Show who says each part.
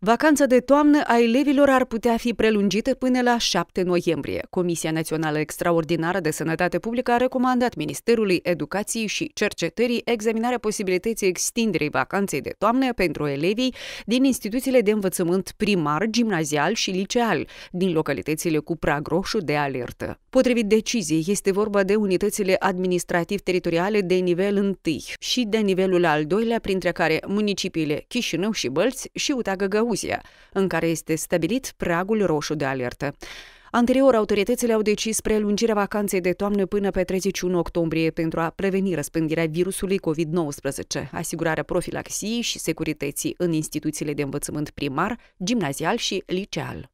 Speaker 1: Vacanța de toamnă a elevilor ar putea fi prelungită până la 7 noiembrie. Comisia Națională Extraordinară de Sănătate Publică a recomandat Ministerului Educației și Cercetării examinarea posibilității extinderii vacanței de toamnă pentru elevii din instituțiile de învățământ primar, gimnazial și liceal, din localitățile cu prag roșu de alertă. Potrivit deciziei, este vorba de unitățile administrativ-teritoriale de nivel 1 și de nivelul al doilea, printre care municipiile Chișinău și Bălți și Utagăgău Gagauzia, în care este stabilit pragul roșu de alertă. Anterior, autoritățile au decis prelungirea vacanței de toamnă până pe 31 octombrie pentru a preveni răspândirea virusului COVID-19, asigurarea profilaxiei și securității în instituțiile de învățământ primar, gimnazial și liceal.